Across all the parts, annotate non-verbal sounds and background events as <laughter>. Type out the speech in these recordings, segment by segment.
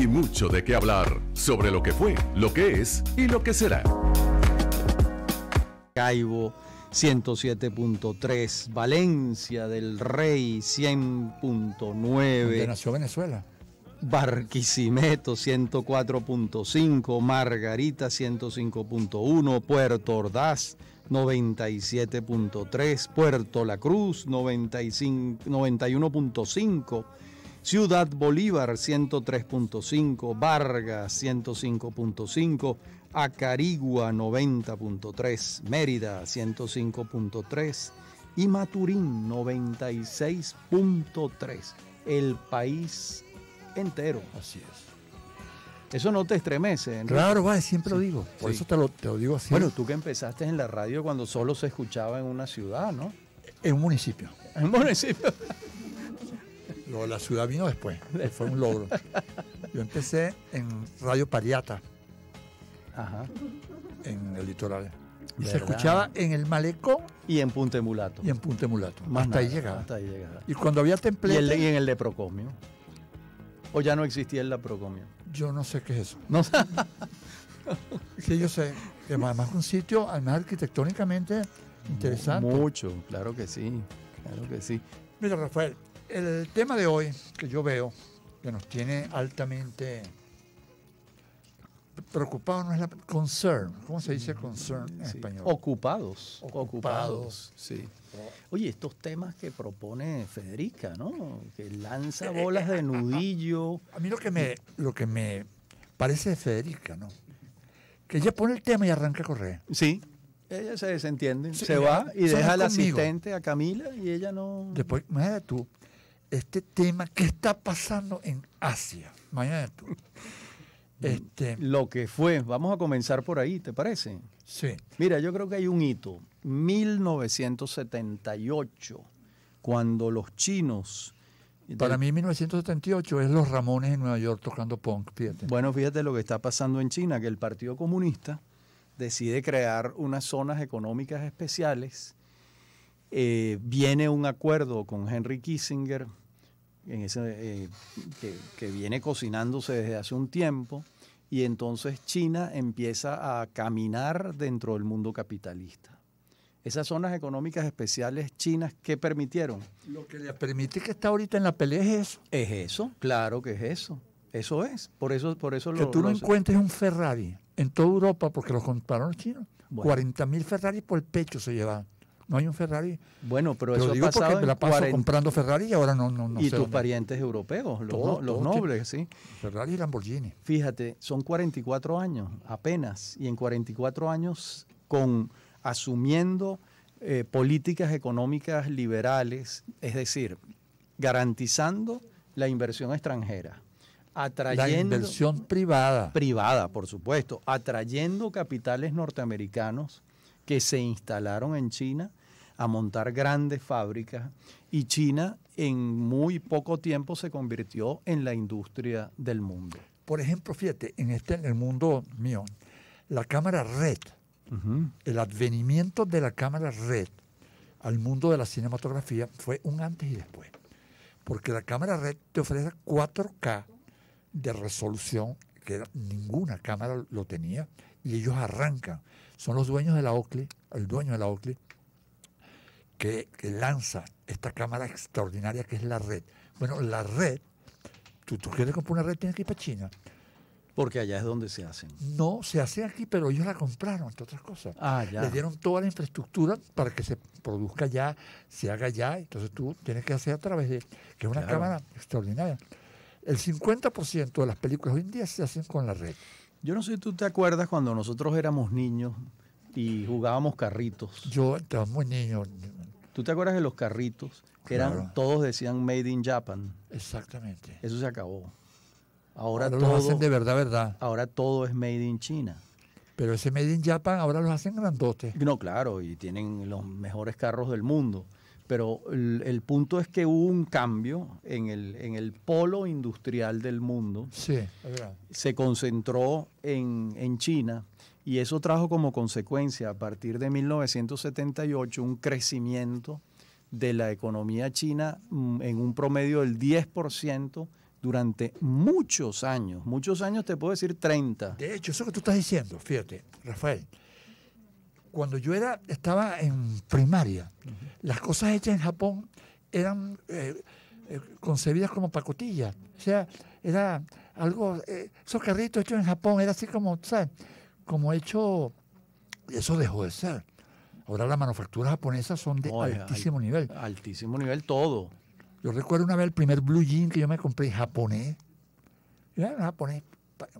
y mucho de qué hablar sobre lo que fue, lo que es y lo que será. Caibo 107.3, Valencia del Rey 100.9. nació Venezuela. Barquisimeto 104.5, Margarita 105.1, Puerto Ordaz 97.3, Puerto La Cruz 91.5, Ciudad Bolívar 103.5, Vargas 105.5, Acarigua 90.3, Mérida 105.3 y Maturín 96.3. El país entero. Así es. Eso no te estremece. Claro, va, siempre lo digo. Por eso te lo, te lo, digo así. Bueno, tú que empezaste en la radio cuando solo se escuchaba en una ciudad, ¿no? En un municipio. En un municipio la ciudad vino después, fue un logro. Yo empecé en Radio Pariata, Ajá. en el litoral. Y se escuchaba en el Maleco. Y en Punta Mulato. Y en Punta Mulato. hasta, ahí llegaba. hasta ahí llegaba. Y cuando había templete. ¿Y, en el leprocomio. ¿O ya no existía el leprocomio? Yo no sé qué es eso. No sé. <laughs> Sí, yo sé. Que además un sitio, además arquitectónicamente interesante. Mucho, claro que sí. Claro que sí. Mira, Rafael, el tema de hoy que yo veo, que nos tiene altamente preocupados, no es la concern, ¿cómo se dice concern en español? Ocupados, ocupados, sí. Oye, estos temas que propone Federica, ¿no? Que lanza eh, eh, bolas eh, de nudillo. A mí lo que me, lo que me parece de Federica, ¿no? Que ella pone el tema y arranca a correr. Sí. Ella se desentiende, se va y deja al asistente a Camila y ella no. Después, de tú, este tema que está pasando en Asia. Mañana <laughs> Este, Lo que fue, vamos a comenzar por ahí, ¿te parece? Sí. Mira, yo creo que hay un hito. 1978, cuando los chinos... Para mí 1978 es los Ramones en Nueva York tocando punk, fíjate. Bueno, fíjate lo que está pasando en China, que el Partido Comunista decide crear unas zonas económicas especiales. Eh, viene un acuerdo con Henry Kissinger ese, eh, que, viene cocinándose desde hace un tiempo, y entonces China empieza a caminar dentro del mundo capitalista. Esas zonas económicas especiales chinas, ¿qué permitieron? Lo que le permite que está ahorita en la pelea es eso. Es eso, claro que es eso. Eso es. Por eso, por eso que tú no encuentres un Ferrari en toda Europa, porque lo compraron los chinos. 40.000 Ferrari por el pecho se llevaban no hay un Ferrari. Bueno, pero, eso pasado la paso comprando Ferrari y ahora no, no, no Y tus parientes europeos, los, nobles, sí. Ferrari y Lamborghini. Fíjate, son 44 años apenas, y en 44 años con asumiendo eh, políticas económicas liberales, es decir, garantizando la inversión extranjera, atrayendo... La inversión privada. Privada, por supuesto, atrayendo capitales norteamericanos que se instalaron en China a montar grandes fábricas y China en muy poco tiempo se convirtió en la industria del mundo. Por ejemplo, fíjate, en, este, el mundo mío, la cámara red, el advenimiento de la cámara red al mundo de la cinematografía fue un antes y después, porque la cámara red te ofrece 4K de resolución, que ninguna cámara lo tenía, y ellos arrancan son los dueños de la OCLE, el dueño de la OCLE, que, lanza esta cámara extraordinaria que es la red. Bueno, la red, tú, tú quieres comprar una red, tienes que ir para China. Porque allá es donde se hacen. No, se hace aquí, pero ellos la compraron, entre otras cosas. Ah, Les dieron toda la infraestructura para que se produzca ya, se haga ya. Entonces tú tienes que hacer a través de... que es una cámara extraordinaria. El 50% de las películas hoy en día se hacen con la red. Yo no sé si tú te acuerdas cuando nosotros éramos niños y jugábamos carritos. Yo estaba muy niño. ¿Tú te acuerdas de los carritos? Que eran, todos decían Made in Japan. Exactamente. Eso se acabó. Ahora, ahora hacen de verdad, verdad. Ahora todo es Made in China. Pero ese Made in Japan ahora los hacen grandotes. No, claro, y tienen los mejores carros del mundo. Pero el, punto es que hubo un cambio en el, en el polo industrial del mundo. Sí, verdad. Se concentró en, en China y eso trajo como consecuencia a partir de 1978 un crecimiento de la economía china mm, en un promedio del 10% durante muchos años, muchos años te puedo decir 30. De hecho, eso que tú estás diciendo, fíjate, Rafael, cuando yo era, estaba en primaria, las cosas hechas en Japón eran eh, eh, concebidas como pacotillas. O sea, era algo, eh, esos carritos hechos en Japón era así como, ¿sabes? Como hecho, eso dejó de ser. Ahora las manufacturas japonesas son de altísimo nivel. Altísimo nivel todo. Yo recuerdo una vez el primer blue jean que yo me compré japonés. japonés.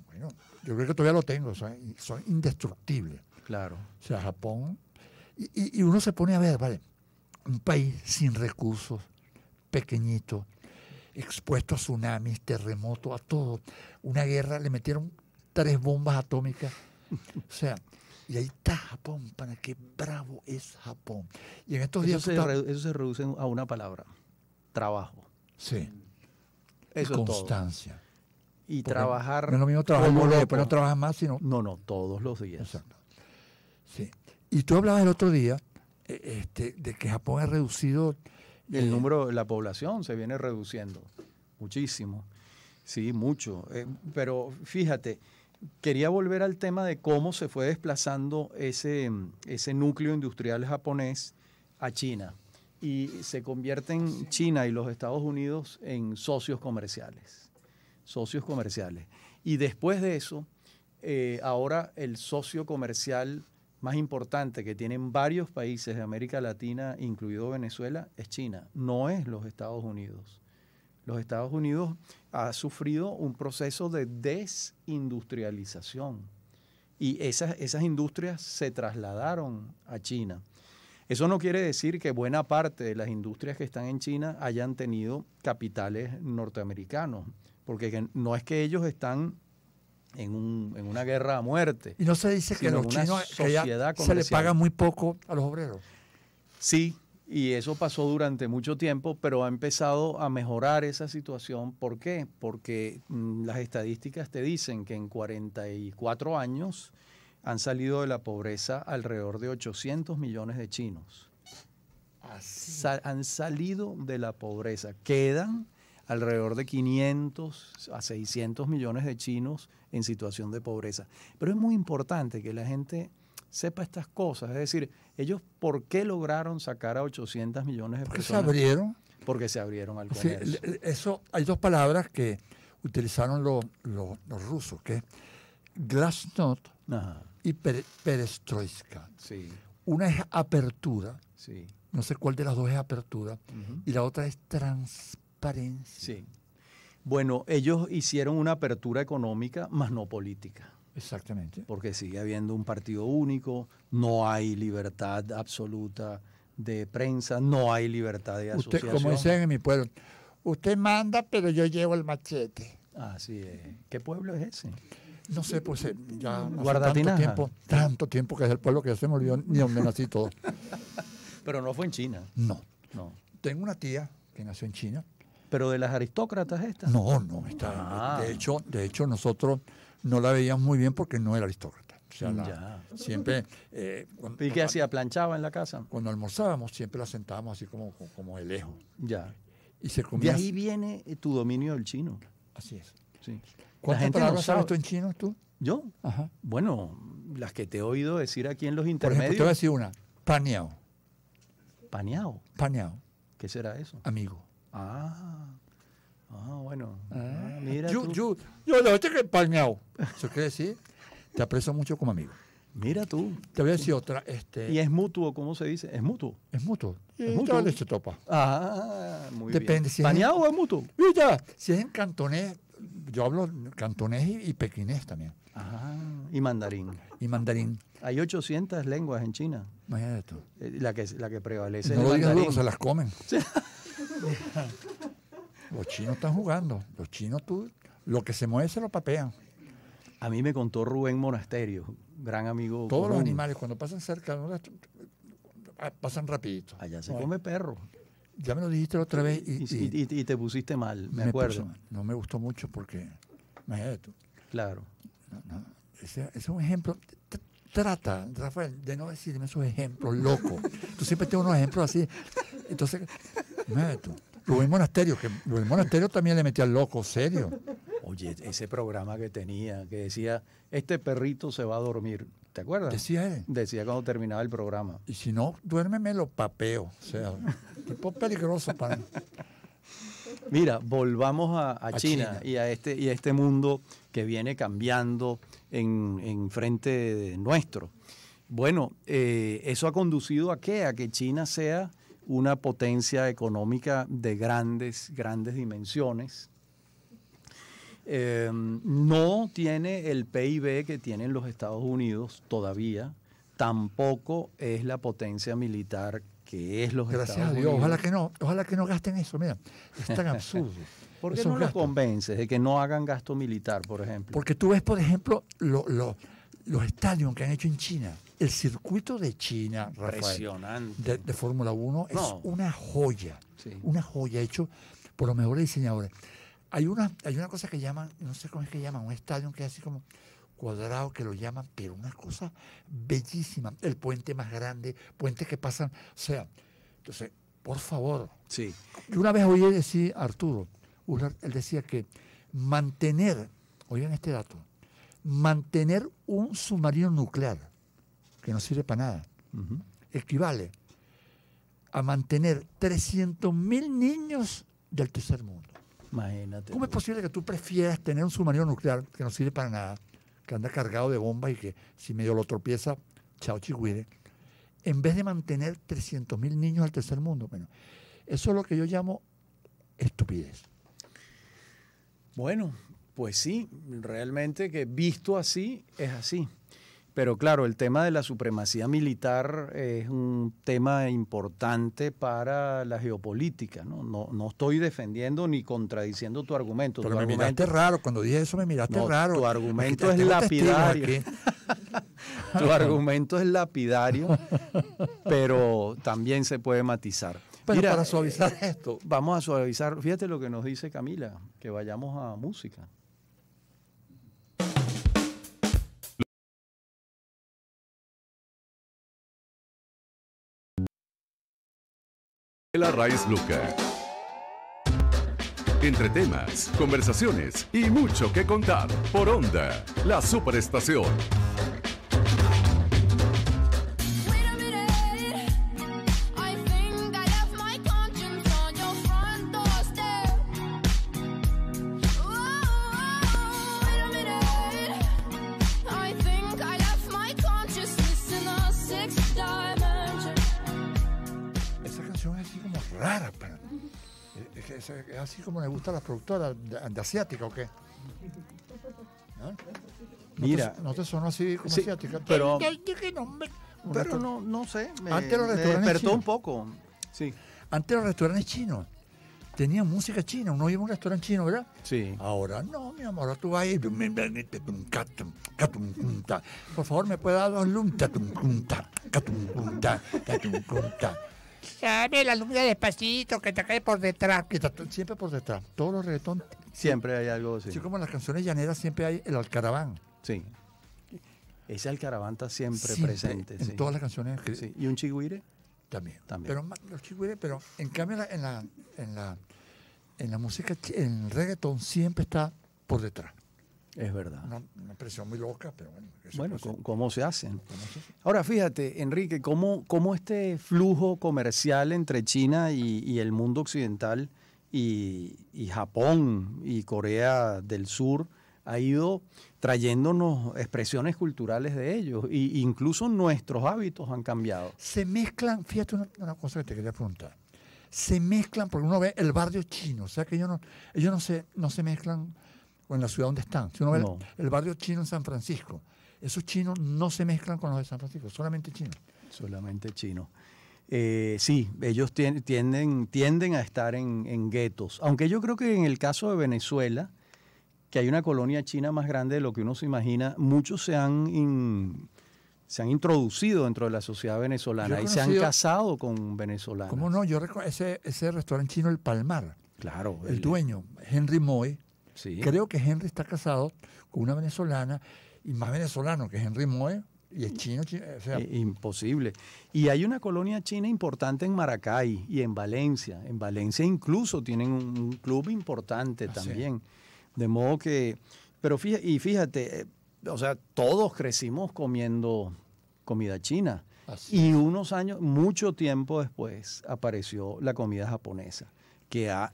Bueno, yo creo que todavía lo tengo, son indestructibles. Claro. O sea, Japón. Y, uno se pone a ver, vale, un país sin recursos, pequeñito, expuesto a tsunamis, terremotos, a todo. Una guerra, le metieron tres bombas atómicas. O sea, y ahí está Japón, para qué bravo es Japón. Y en estos días. Eso, se, reduce a una palabra: trabajo. Sí. Eso Constancia. Y trabajar. No es lo mismo trabajar después no trabajas más, sino. No, no, todos los días. Exacto. Y tú hablabas el otro día eh, este, de que Japón ha reducido... El número eh, número, la población se viene reduciendo muchísimo. Sí, mucho. Eh, pero fíjate, quería volver al tema de cómo se fue desplazando ese, ese núcleo industrial japonés a China. Y se convierten China y los Estados Unidos en socios comerciales. Socios comerciales. Y después de eso, ahora el socio comercial más importante que tienen varios países de América Latina, incluido Venezuela, es China, no es los Estados Unidos. Los Estados Unidos ha sufrido un proceso de desindustrialización y esas, esas industrias se trasladaron a China. Eso no quiere decir que buena parte de las industrias que están en China hayan tenido capitales norteamericanos, porque no es que ellos están en, una guerra a muerte. Y no se dice que los chinos se le paga muy poco a los obreros. Sí, y eso pasó durante mucho tiempo, pero ha empezado a mejorar esa situación. ¿Por qué? Porque mm, las estadísticas te dicen que en 44 años han salido de la pobreza alrededor de 800 millones de chinos. han salido de la pobreza. Quedan alrededor de 500 a 600 millones de chinos en situación de pobreza. Pero es muy importante que la gente sepa estas cosas. Es decir, ellos por qué lograron sacar a 800 millones de personas. Porque se abrieron. Porque se abrieron al comercio. eso, hay dos palabras que utilizaron los rusos, que es glasnost y perestroika. Sí. Una es apertura. Sí. No sé cuál de las dos es apertura. Y la otra es transparencia Sí. Bueno, ellos hicieron una apertura económica, más no política. Exactamente. Porque sigue habiendo un partido único, no hay libertad absoluta de prensa, no hay libertad de usted, como dicen en mi pueblo, usted manda, pero yo llevo el machete. Así es. ¿Qué pueblo es ese? No sé, pues eh, ya hace tanto tiempo, tanto tiempo que es el pueblo que ya se me olvidó ni nací todo. <laughs> pero no fue en China. No. No. Tengo una tía que nació en China pero de las aristócratas estas. No, no, está. Ah. De hecho, de hecho nosotros no la veíamos muy bien porque no era aristócrata. O sea, siempre. Eh, ¿Y qué hacía? ¿Planchaba en la casa? Cuando almorzábamos, siempre la sentábamos así como, como de lejos. Ya. Y se comía. ahí viene tu dominio del chino. Así es. Sí. ¿Cuántas palabras no sabes tú en chino tú? ¿Yo? Ajá. Bueno, las que te he oído decir aquí en los intermedios. Por ejemplo, te voy a decir una. paneao ¿Paneao? Paneao. qué será eso? Amigo. Ah. Ah, bueno. Ah. Ah, mira tú. yo, yo la otra que empañado. quiere decir? Te aprecio mucho como amigo. Mira tú. Te voy a decir otra. Este, y es mutuo, ¿cómo se dice? Es mutuo. Es mutuo. Es mutuo. se topa. Ah, muy bien. Si o es mutuo? Mira, si es en cantonés, yo hablo cantonés y, pequinés también. Ah, y mandarín. Y mandarín. Hay 800 lenguas en China. Imagínate tú. Eh, la que, la que prevalece. No es lo digas, se las comen. <laughs> Los chinos están jugando. Los chinos, tú, lo que se mueve se lo papean. A mí me contó Rubén Monasterio, gran amigo. Todos los animales cuando pasan cerca, ah, pasan rapidito. Allá se come perro. Ya me lo dijiste la otra vez. Y, te pusiste mal, me, acuerdo. no me gustó mucho porque, Claro. ese, ese, es un ejemplo. Trata, Rafael, de no decirme esos ejemplos locos. tú siempre tienes unos ejemplos así. Entonces, del Monasterio, que del Monasterio también le metía al loco, serio. Oye, ese programa que tenía, que decía, este perrito se va a dormir. ¿Te acuerdas? Decía Decía cuando terminaba el programa. Y si no, duérmeme lo papeo. O sea, tipo peligroso para mí. Mira, volvamos a, China, y a este, y a este mundo que viene cambiando en, frente de nuestro. Bueno, eh, eso ha conducido a qué? A que China sea una potencia económica de grandes, grandes dimensiones. Eh, no tiene el PIB que tienen los Estados Unidos todavía, tampoco es la potencia militar que es los Estados Unidos. Ojalá que no, ojalá que no gasten eso, mira, es tan absurdo. <laughs> ¿Por qué no los convences de que no hagan gasto militar, por ejemplo? Porque tú ves, por ejemplo, los estadios que han hecho en China el circuito de China, Rafael, de, Fórmula 1 es una joya, una joya hecho por los mejores diseñadores. Hay una, hay una cosa que llaman, no sé cómo es que llaman, un estadio que es así como cuadrado que lo llaman, pero una cosa bellísima, el puente más grande, puente que pasan, o sea, entonces, por favor. Sí. Yo una vez oí decir Arturo, él decía que mantener, oigan este dato, mantener un submarino nuclear que no sirve para nada, equivale a mantener 300.000 niños del tercer mundo. Imagínate. ¿Cómo es posible que tú prefieras tener un submarino nuclear que no sirve para nada, que anda cargado de bombas y que si medio lo tropieza, chao chihuire, en vez de mantener 300.000 niños al tercer mundo? Bueno, eso es lo que yo llamo estupidez. Bueno, pues sí, realmente que visto así, es así. Pero claro, el tema de la supremacía militar es un tema importante para la geopolítica. No, no, estoy defendiendo ni contradiciendo tu argumento. Pero me miraste raro, cuando dije eso me miraste raro. Tu argumento es lapidario. <laughs> tu argumento es lapidario, pero también se puede matizar. Pero para eh, suavizar esto. Vamos a suavizar. Fíjate lo que nos dice Camila, que vayamos a música. La Raiz Luca. Entre temas, conversaciones y mucho que contar por Onda, la superestación. así como les gusta a las productoras de, asiática o qué. Mira. No te, sonó así como asiática. Pero, pero no, no sé. Me, Antes los restaurantes despertó un poco. Sí. Antes los restaurantes chinos tenían música china. Uno iba a un restaurante chino, ¿verdad? Sí. Ahora no, mi amor. Ahora tú vas ahí. Por favor, me puede dar dos luntas. Dame la luna despacito, que te cae por detrás. siempre por detrás. Todos los reggaetón. Siempre hay algo así. como en las canciones llaneras siempre hay el alcaraván. Sí. Ese alcaraván está siempre, presente. En todas las canciones. Sí. ¿Y un chigüire? También. También. Pero pero en cambio en la, en la, en la, en la música, en el reggaetón siempre está por detrás. Es verdad. Una, impresión muy loca, pero bueno. bueno, ¿cómo, se hacen? Ahora, fíjate, Enrique, cómo, cómo este flujo comercial entre China y, el mundo occidental y, Japón y Corea del Sur ha ido trayéndonos expresiones culturales de ellos e incluso nuestros hábitos han cambiado. Se mezclan, fíjate una, cosa que te quería preguntar se mezclan, porque uno ve el barrio chino, o sea que ellos no, ellos no, se, no se mezclan o en la ciudad donde están. Si uno ve el, barrio chino en San Francisco, esos chinos no se mezclan con los de San Francisco, solamente chinos. Solamente chinos. Eh, sí, ellos tienden, tienden a estar en, en guetos. Aunque yo creo que en el caso de Venezuela, que hay una colonia china más grande de lo que uno se imagina, muchos se han, se han introducido dentro de la sociedad venezolana y se han casado con venezolanos. ¿Cómo no? Yo recuerdo ese, ese restaurante chino, El Palmar. Claro. el dueño, Henry Moy, Creo que Henry está casado con una venezolana y más venezolano que Henry Moe. Y es chino, Imposible. Y hay una colonia china importante en Maracay y en Valencia. En Valencia incluso tienen un club importante también. De modo que... Pero fíjate, y fíjate, eh, o sea, todos crecimos comiendo comida china. Y unos años, mucho tiempo después, apareció la comida japonesa, que ha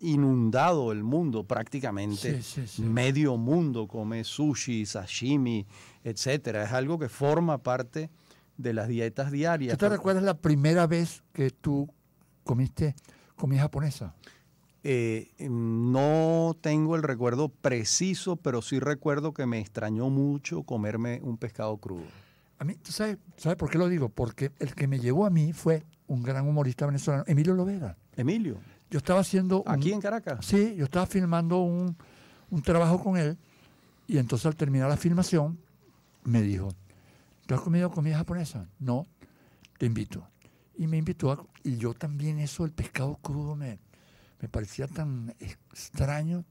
inundado el mundo prácticamente. Medio mundo come sushi, sashimi, etcétera. Es algo que forma parte de las dietas diarias. ¿Tú te recuerdas la primera vez que tú comiste comida japonesa? Eh, em, no tengo el recuerdo preciso, pero sí recuerdo que me extrañó mucho comerme un pescado crudo. A mí, sabes, sabes por qué lo digo? Porque el que me llevó a mí fue un gran humorista venezolano, Emilio Lovera. Emilio yo estaba haciendo... ¿Aquí en Caracas? Sí, yo estaba filmando un, trabajo con él y entonces al terminar la filmación me dijo, ¿tú has comido comida japonesa? No, te invito. Y me invitó a, y yo también eso, el pescado crudo me, me parecía tan extraño.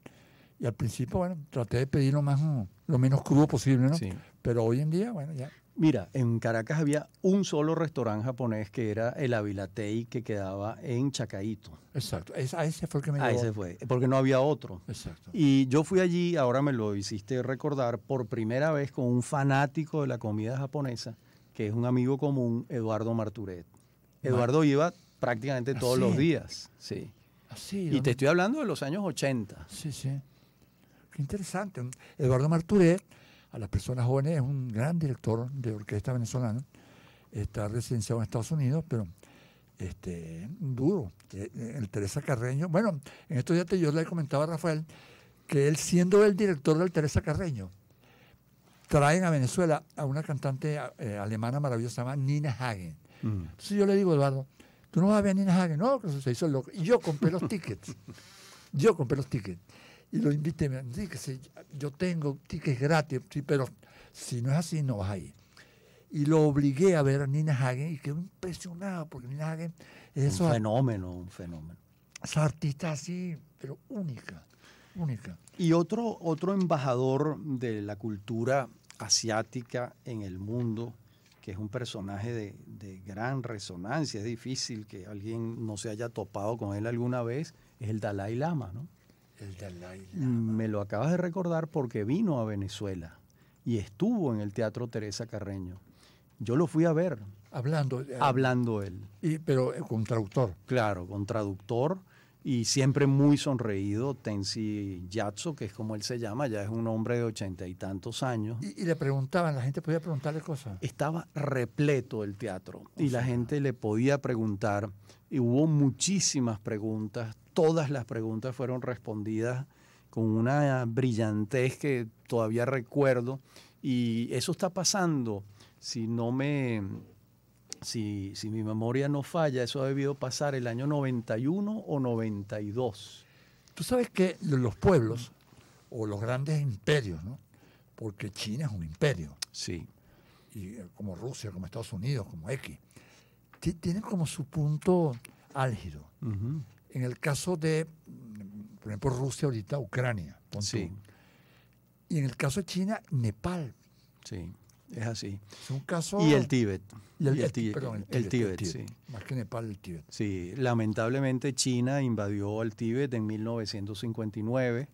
Y al principio, bueno, traté de pedir lo, más, lo menos crudo posible, ¿no? Sí. Pero hoy en día, bueno, ya Mira, en Caracas había un solo restaurante japonés que era el Avilatei que quedaba en Chacaito. Exacto, a ese fue el que me llevó. Ahí se fue, porque no había otro. Exacto. Y yo fui allí, ahora me lo hiciste recordar, por primera vez con un fanático de la comida japonesa, que es un amigo común, Eduardo Marturet. Eduardo iba prácticamente todos ¿Ah, los días, sí. Así, ¿Ah, y te estoy hablando de los años 80. Sí, sí. Qué interesante. Eduardo Marturet a las personas jóvenes, es un gran director de orquesta venezolana, está residenciado en Estados Unidos, pero este, duro. El Teresa Carreño, bueno, en estos días yo le he comentaba a Rafael que él siendo el director del Teresa Carreño, traen a Venezuela a una cantante eh, alemana maravillosa llamada Nina Hagen. Mm. Entonces yo le digo, Eduardo, tú no vas a ver a Nina Hagen, no, que se hizo loco. Y yo compré los tickets. <laughs> Yo compré los tickets y lo invité me yo tengo tickets gratis, sí, pero si no es así, no vas ahí. Y lo obligué a ver a Nina Hagen y quedé impresionado porque Nina Hagen es un fenómeno, un fenómeno. Esa artista así, pero única, única. Y otro, otro embajador de la cultura asiática en el mundo, que es un personaje de, de, gran resonancia, es difícil que alguien no se haya topado con él alguna vez, es el Dalai Lama, ¿no? El mm, Me lo acabas de recordar porque vino a Venezuela y estuvo en el Teatro Teresa Carreño. Yo lo fui a ver. Hablando. Eh, hablando él. pero eh, con traductor. Claro, con traductor y siempre muy sonreído, Tensi Yatso, que es como él se llama, ya es un hombre de ochenta y tantos años. Y, le preguntaban, la gente podía preguntarle cosas. Estaba repleto el teatro y la gente le podía preguntar y hubo muchísimas preguntas, todas las preguntas fueron respondidas con una brillantez que todavía recuerdo y eso está pasando. Si no me si, mi memoria no falla, eso ha debido pasar el año 91 o 92. Tú sabes que los pueblos o los grandes imperios, ¿no? porque China es un imperio. Sí. Y eh, como Rusia, como Estados Unidos, como X, tienen como su punto álgido. En el caso de, mm, por ejemplo, Rusia ahorita, Ucrania. Sí. Y en el caso de China, Nepal. Sí es así. Y el Tíbet. el, Tíbet, sí. Más que Nepal, el Tíbet. Sí, lamentablemente China invadió El Tíbet en 1959.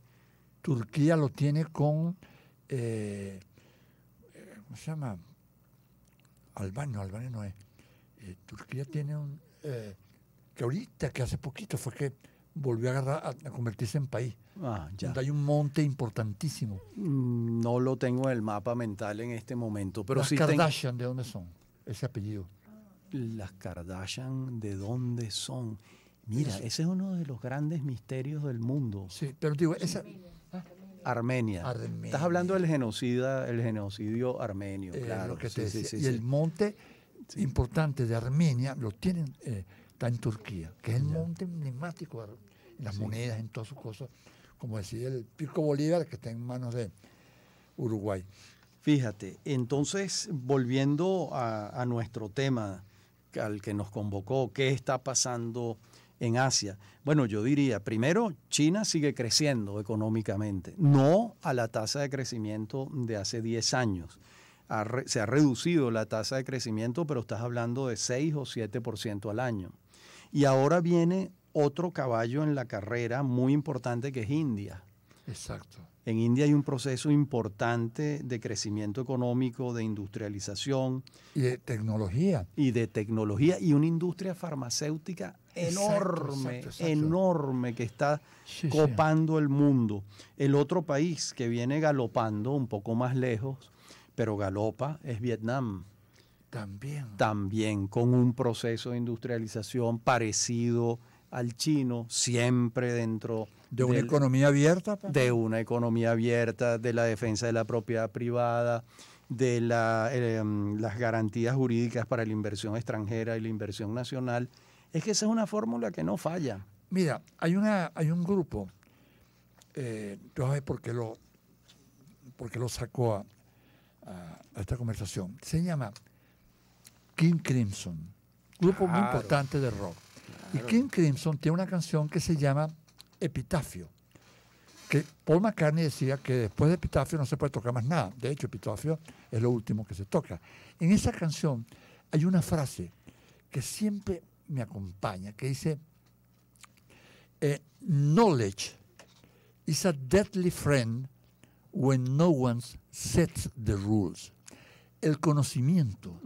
Turquía lo tiene con. Eh, eh, ¿Cómo se llama? Albania, Albania no es. Eh, Turquía tiene un. que ahorita, que hace poquito fue que volvió a, convertirse en país. Ah, ya. hay un monte importantísimo. Mm, no lo tengo en el mapa mental en este momento. Pero Las Kardashian, ¿de dónde son? Ese apellido. Las Kardashian, ¿de dónde son? Mira, ese es uno de los grandes misterios del mundo. Sí, pero digo, esa... Armenia. ¿ah? Estás hablando del genocida, el genocidio armenio, claro. que sí, y el monte importante de Armenia lo tienen... Eh, está en Turquía, que es el monte emblemático las monedas, en todas sus cosas, como decía el Pico Bolívar, que está en manos de Uruguay. Fíjate, entonces, volviendo a, nuestro tema, al que nos convocó, ¿qué está pasando? en Asia. Bueno, yo diría, primero, China sigue creciendo económicamente, no a la tasa de crecimiento de hace 10 años. se ha reducido la tasa de crecimiento, pero estás hablando de 6 o 7% al año. Y ahora viene otro caballo en la carrera muy importante que es India. Exacto. En India hay un proceso importante de crecimiento económico, de industrialización. Y de tecnología. Y de tecnología y una industria farmacéutica enorme, enorme que está copando el mundo. El otro país que viene galopando un poco más lejos, pero galopa, es Vietnam. También. También con un proceso de industrialización parecido al chino, siempre dentro de una economía abierta. De una economía abierta, de la defensa de la propiedad privada, de la, eh, em, las garantías jurídicas para la inversión extranjera y la inversión nacional. Es que esa es una fórmula que no falla. Mira, hay, una, hay un grupo, eh, tú sabes por qué lo, porque lo sacó a, esta conversación. Se llama King Crimson, grupo muy importante de rock. Y King Crimson tiene una canción que se llama Epitafio. Que Paul McCartney decía que después de Epitafio no se puede tocar más nada. De hecho, Epitafio es lo último que se toca. En esa canción hay una frase que siempre me acompaña, que dice, eh, knowledge is a deadly friend when no one sets the rules. El conocimiento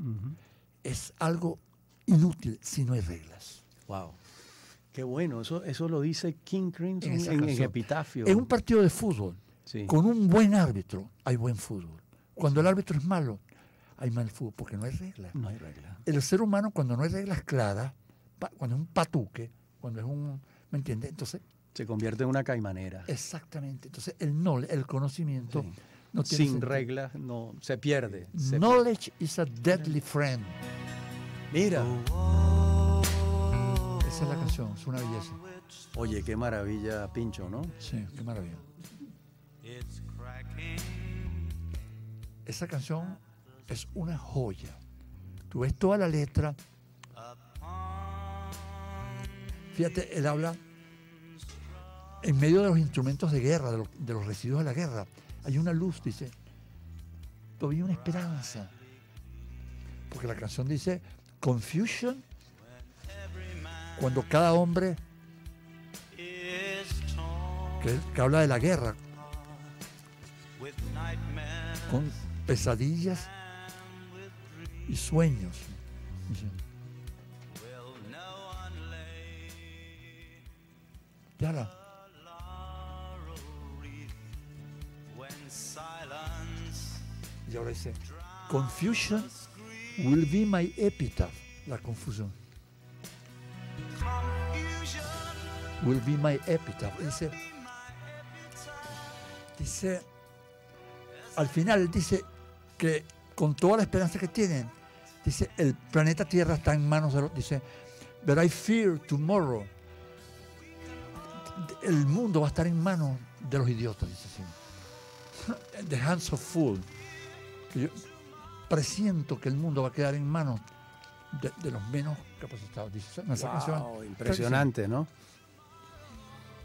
es algo inútil si no hay reglas. Wow. Qué bueno, eso, eso lo dice King Crimson en, Epitafio. En un partido de fútbol, con un buen árbitro, hay buen fútbol. Cuando el árbitro es malo, hay mal fútbol, porque no hay reglas. No hay El ser humano, cuando no hay reglas claras, cuando es un patuque, cuando es un. ¿Me entiendes? Entonces. Se convierte en una caimanera. Exactamente. Entonces, el el conocimiento. Sin reglas, no. Se pierde. Knowledge is a deadly friend. Mira. Esa es la canción, es una belleza. Oye, qué maravilla, Pincho, ¿no? Sí, qué maravilla. Esa canción es una joya. Tú ves toda la letra. Fíjate, él habla en medio de los instrumentos de guerra, de los, residuos de la guerra. Hay una luz, dice. Todavía una esperanza. Porque la canción dice, Confusion cuando cada hombre que, habla de la guerra, con pesadillas y sueños. Y ahora dice, Confusion will be my epitaph, la confusión. will be my epitaph. Dice, dice, al final dice que con toda la esperanza que tienen, dice, el planeta Tierra está en manos de los, dice, but I fear tomorrow. El mundo va a estar en manos de los idiotas, dice así. <laughs> The hands of fools Que yo presiento que el mundo va a quedar en manos de, los menos capacitados. Dice, impresionante, ¿no?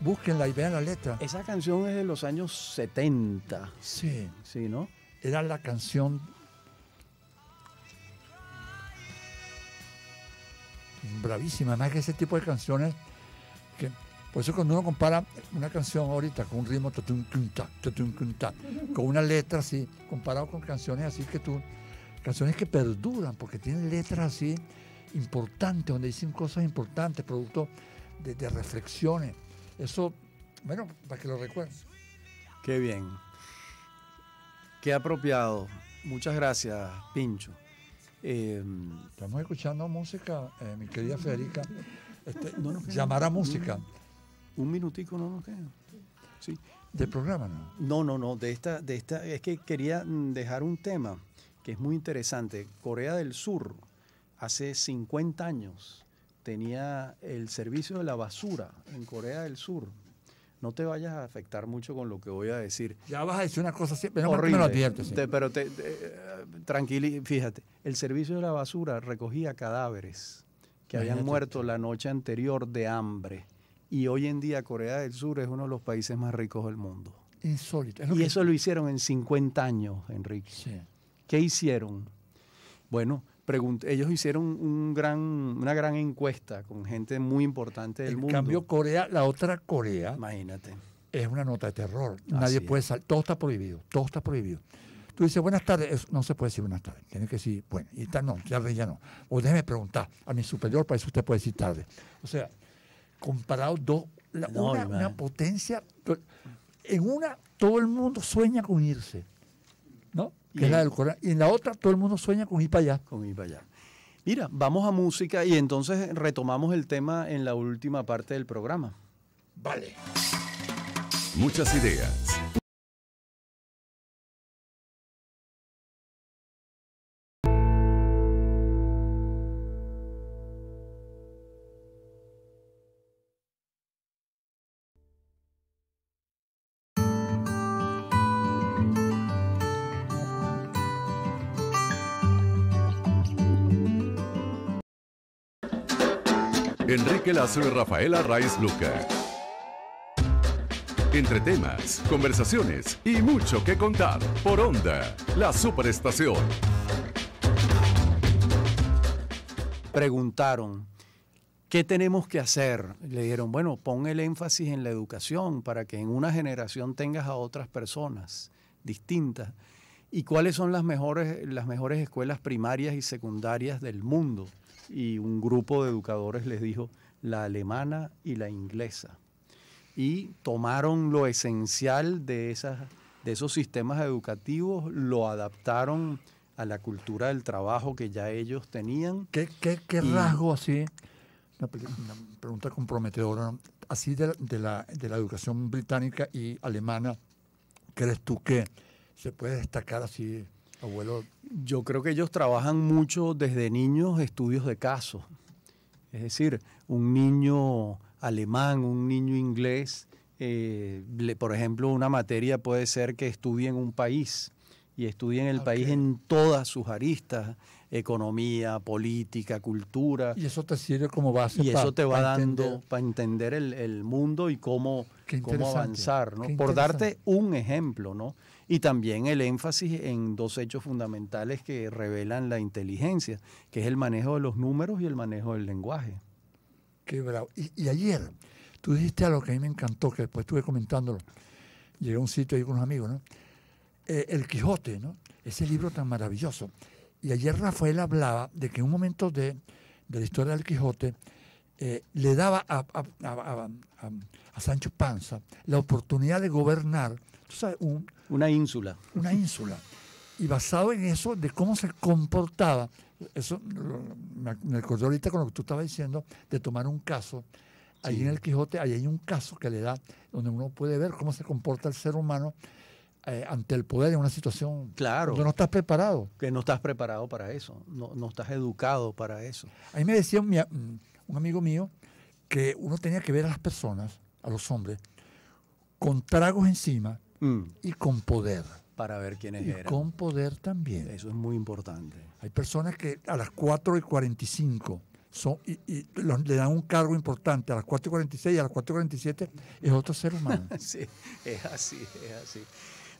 búsquenla y vean la letra. Esa canción es de los años 70. Sí. Sí, ¿no? Era la canción bravísima, más que ese tipo de canciones que por eso cuando uno compara una canción ahorita con un ritmo con una letra así, comparado con canciones así que tú, canciones que perduran porque tienen letras así importantes, donde dicen cosas importantes, producto de reflexiones. Eso, bueno, para que lo recuerden. Qué bien. Qué apropiado. Muchas gracias, Pincho. Em, Estamos escuchando música, eh, mi querida Federica. Este, llamar a música. Un minutico no nos queda. Sí. Del programa, ¿no? No, no, no. De esta, de esta, es que quería mm, dejar un tema que es muy interesante. Corea del Sur, hace 50 años, tenía el servicio de la basura en Corea del Sur. No te vayas a afectar mucho con lo que voy a decir. Ya vas a decir una cosa siempre, no lo advierto, pero te, eh, fíjate, el servicio de la basura recogía cadáveres que habían muerto la noche anterior de hambre. Y hoy en día Corea del Sur es uno de los países más ricos del mundo. Insólito. y eso lo hicieron en 50 años, Enrique. Sí. ¿Qué hicieron? Bueno, ellos hicieron un gran, una gran encuesta con gente muy importante del mundo. En cambio, Corea, la otra Corea, imagínate, es una nota de terror. Nadie puede salir, todo está prohibido, todo está prohibido. Tú dices, buenas tardes, no se puede decir buenas tardes, tiene que decir, bueno, y tal, no, ya, no. O déjeme preguntar a mi superior, para eso usted puede decir tarde. O sea, comparado dos, una, una, potencia, en una todo el mundo sueña con irse. Y en la otra todo el mundo sueña con ir para allá. Con ir para allá. Mira, vamos a música y entonces retomamos el tema en la última parte del programa. Vale. Muchas ideas Enrique Lazo y Rafaela Raiz Luca. Entre temas, conversaciones y mucho que contar por Onda, la superestación. Preguntaron, ¿qué tenemos que hacer? Le dijeron, bueno, pon el énfasis en la educación para que en una generación tengas a otras personas distintas. ¿Y cuáles son las mejores, las mejores escuelas primarias y secundarias del mundo? y un grupo de educadores les dijo la alemana y la inglesa. Y tomaron lo esencial de, esas, de esos sistemas educativos, lo adaptaron a la cultura del trabajo que ya ellos tenían. ¿Qué, qué, rasgo así? Una, pregunta comprometedora. Así de, la, de la educación británica y alemana, ¿crees tú que se puede destacar así abuelo? Yo creo que ellos trabajan mucho desde niños estudios de casos. Es decir, un niño alemán, un niño inglés, eh, por ejemplo, una materia puede ser que estudie en un país y estudie en el país en todas sus aristas, economía, política, cultura. Y eso te sirve como base. Y eso te va dando para entender el, mundo y cómo, avanzar, Por darte un ejemplo, ¿no? y también el énfasis en dos hechos fundamentales que revelan la inteligencia, que es el manejo de los números y el manejo del lenguaje. Qué bravo. Y, ayer, tú dijiste algo que a mí me encantó, que después estuve comentándolo. Llegué a un sitio ahí con unos amigos, ¿no? Eh, el Quijote, ¿no? Ese libro tan maravilloso. Y ayer Rafael hablaba de que en un momento de, de la historia del Quijote, eh, le daba a, Sancho Panza la oportunidad de gobernar ¿tú sabes? una ínsula. Una ínsula. Y basado en eso, de cómo se comportaba, eso me acordé ahorita con lo que tú estabas diciendo, de tomar un caso. ahí en el Quijote, ahí hay un caso que le da, donde uno puede ver cómo se comporta el ser humano eh, ante el poder en una situación claro, donde no estás preparado. Que no estás preparado para eso, no, no estás educado para eso. Ahí me decían, un amigo mío que uno tenía que ver a las personas, a los hombres, con tragos encima mm. y con poder. Para ver quiénes eran. Con poder también. Eso es muy importante. Hay personas que a las 4 y 45 son, y, le dan un cargo importante a las 4 y 46 y a las 4 y 47 es otro ser humano. <laughs> sí, es así, es así.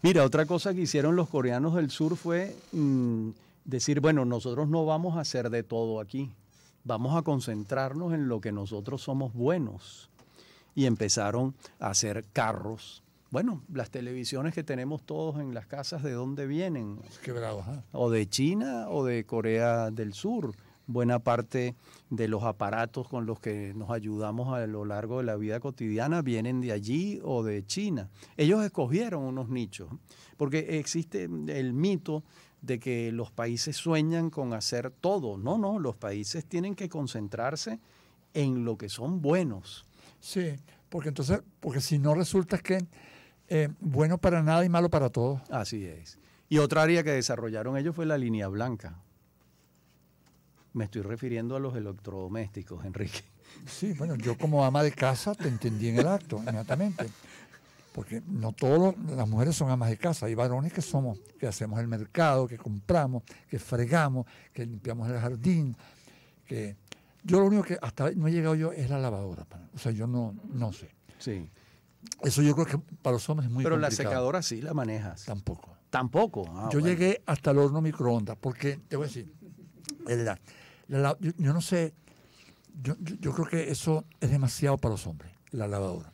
Mira, otra cosa que hicieron los coreanos del sur fue mm, decir, bueno, nosotros no vamos a hacer de todo aquí vamos a concentrarnos en lo que nosotros somos buenos. Y empezaron a hacer carros. Bueno, las televisiones que tenemos todos en las casas, ¿de dónde vienen? O de China o de Corea del Sur. Buena parte de los aparatos con los que nos ayudamos a lo largo de la vida cotidiana vienen de allí o de China. Ellos escogieron unos nichos, porque existe el mito de que los países sueñan con hacer todo. No, no, los países tienen que concentrarse en lo que son buenos. Sí, porque entonces, porque si no resulta que eh, bueno para nada y malo para todo. Así es. Y otra área que desarrollaron ellos fue la línea blanca. Me estoy refiriendo a los electrodomésticos, Enrique. Sí, bueno, yo como ama de casa te entendí en el acto inmediatamente. <laughs> porque no todas las mujeres son amas de casa, hay varones que somos, que hacemos el mercado, que compramos, que fregamos, que limpiamos el jardín, que yo lo único que hasta no he llegado yo es la lavadora, o sea, yo no, no sé. Sí. Eso yo creo que para los hombres es muy Pero Pero la secadora sí la manejas. Tampoco. Tampoco. Ah, yo llegué hasta el horno microondas, porque te voy a decir, la, yo, no sé, yo creo que eso es demasiado para los hombres, la lavadora.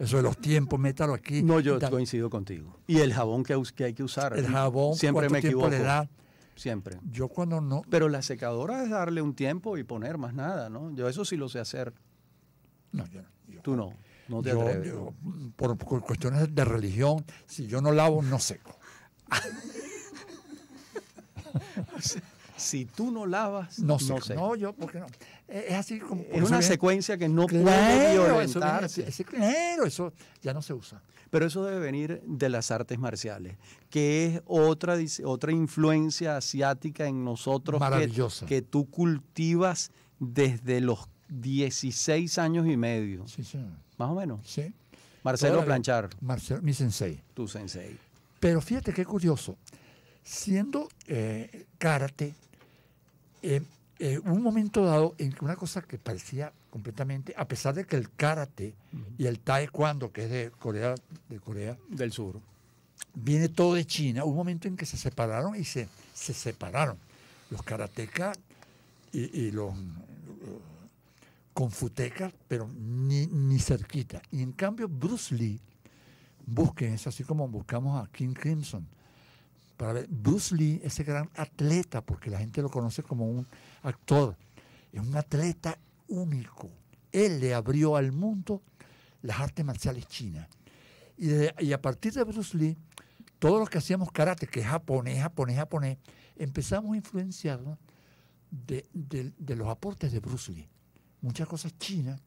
Eso de los tiempos, métalo aquí. No, yo coincido contigo. Y el jabón que, hay que usar. El jabón, siempre me equivoco. Siempre. Yo cuando no. Pero la secadora es darle un tiempo y poner más nada, ¿no? Yo eso sí lo sé hacer. No, yo, no. Tú no. por, cuestiones de religión, si yo no lavo, no seco. <laughs> si tú no lavas, no, seco. No, yo, ¿por qué no? Eh, es así como es una, secuencia que no puede violentarse. Eso, eso ya no se usa. Pero eso debe venir de las artes marciales, que es otra, otra influencia asiática en nosotros que, que, tú cultivas desde los 16 años y medio. Sí, sí. Más o menos. Sí. Marcelo Planchar. Marcelo, mi sensei. Tu sensei. Pero fíjate qué curioso. Siendo eh, karate, eh, eh, un momento dado en que una cosa que parecía completamente, a pesar de que el karate y el taekwondo, que es de Corea, de Corea del Sur, viene todo de China, un momento en que se separaron y se, se separaron. Los karatecas y, los, confutecas, pero ni, ni cerquita. Y en cambio, Bruce Lee, busquen eso, así como buscamos a King Crimson, para ver, Bruce Lee, ese gran atleta, porque la gente lo conoce como un actor, es un atleta único. Él le abrió al mundo las artes marciales chinas. Y, a partir de Bruce Lee, todos los que hacíamos karate, que es japonés, japonés, japonés, empezamos a influenciarnos de, los aportes de Bruce Lee. Muchas cosas chinas,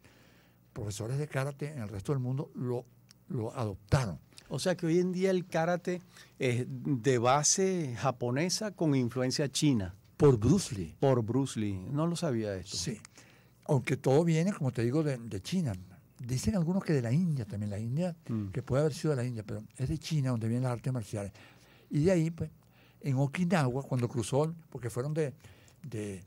profesores de karate en el resto del mundo lo, lo adoptaron. O sea que hoy en día el karate es de base japonesa con influencia china. Por Bruce Lee. Por Bruce Lee. Mm. No lo sabía esto. Sí. Aunque todo viene, como te digo, de, China. Dicen algunos que de la India también, la India, mm. que puede haber sido de la India, pero es de China donde viene las artes marciales. Y de ahí, pues, en Okinawa, cuando cruzó, porque fueron de, de,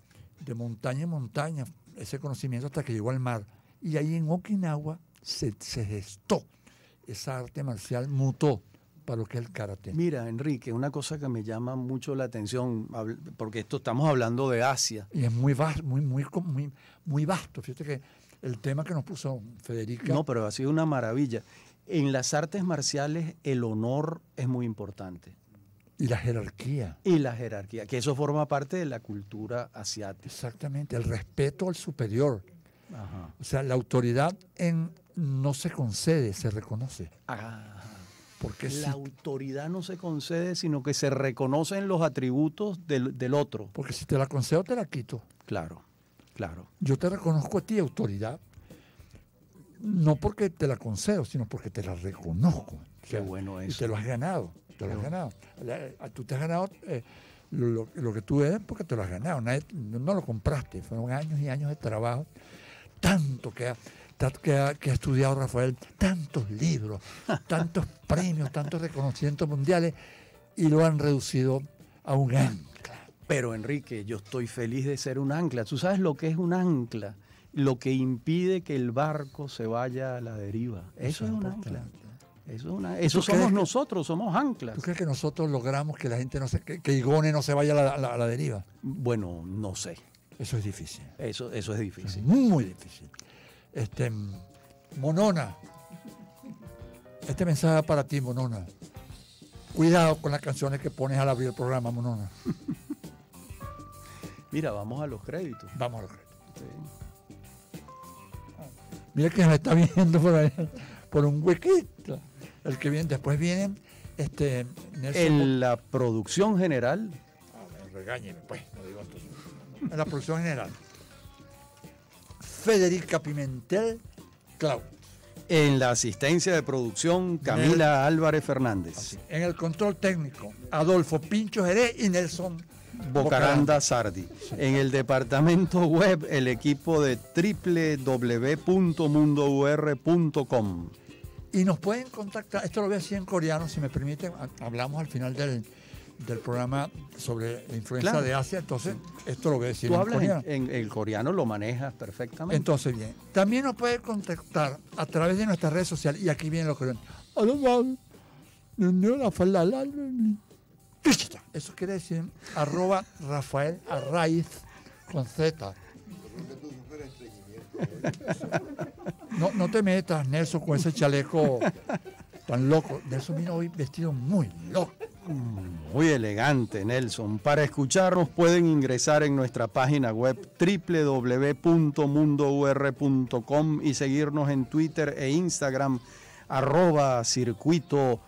montaña en montaña, ese conocimiento hasta que llegó al mar. Y ahí en Okinawa se, se gestó esa arte marcial, mutó para lo que es el karate. Mira, Enrique, una cosa que me llama mucho la atención, porque esto estamos hablando de Asia. Y es muy vasto, muy, muy, muy, vasto. Fíjate que el tema que nos puso Federica. No, pero ha sido una maravilla. En las artes marciales el honor es muy importante. Y la jerarquía. Y la jerarquía, que eso forma parte de la cultura asiática. Exactamente, el respeto al superior. O sea, la autoridad no se concede, se reconoce. Ajá. Ah la autoridad no se concede, sino que se reconocen los atributos del, otro. Porque si te la concedo, te la quito. Claro, claro. Yo te reconozco a ti autoridad, no porque te la concedo, sino porque te la reconozco. Qué bueno eso. Y te lo has ganado, te lo has ganado. Tú te has ganado eh, lo, que tú eres porque te lo has ganado, no lo compraste, fueron años y años de trabajo, tanto que que ha, estudiado Rafael, tantos libros, <laughs> tantos premios, tantos reconocimientos mundiales, y lo han reducido a un ancla. Pero Enrique, yo estoy feliz de ser un ancla. Tú sabes lo que es un ancla, lo que impide que el barco se vaya a la deriva. Eso, es, un ancla. Eso, una, eso somos nosotros, somos anclas. ¿Tú crees que nosotros logramos que la gente no se, que, Igone no se vaya a la, deriva? Bueno, no sé. Eso es difícil. Eso, eso es difícil. muy difícil. Este, Monona, este mensaje para ti, Monona. Cuidado con las canciones que pones al abrir el programa, Monona. <laughs> Mira, vamos a los créditos. Vamos a los créditos. Mira que nos está viendo por ahí, por un huequito. El que viene, después viene este, ah, pues, En la producción general. regáñeme, pues, En la producción general. Federica Pimentel Clau. En la asistencia de producción, Camila Álvarez Fernández. en el control técnico, Adolfo Pincho Jerez y Nelson Bocaranda Sardi. En el departamento web, el equipo de www.mundour.com. Y nos pueden contactar, esto lo voy a decir en coreano, si me permiten, hablamos al final del, del programa sobre la influencia de Asia, entonces esto lo voy a decir. en el coreano, lo manejas perfectamente. Entonces, bien. También nos puedes contactar a través de nuestras redes sociales, y aquí viene los coreanos. Eso quiere decir arroba Rafael Arraiz con Z. No, no te metas, Nelson, con ese chaleco tan loco. Nelson vino hoy vestido muy loco. Muy elegante, Nelson. Para escucharnos pueden ingresar en nuestra página web www.mundour.com y seguirnos en Twitter e Instagram arroba circuito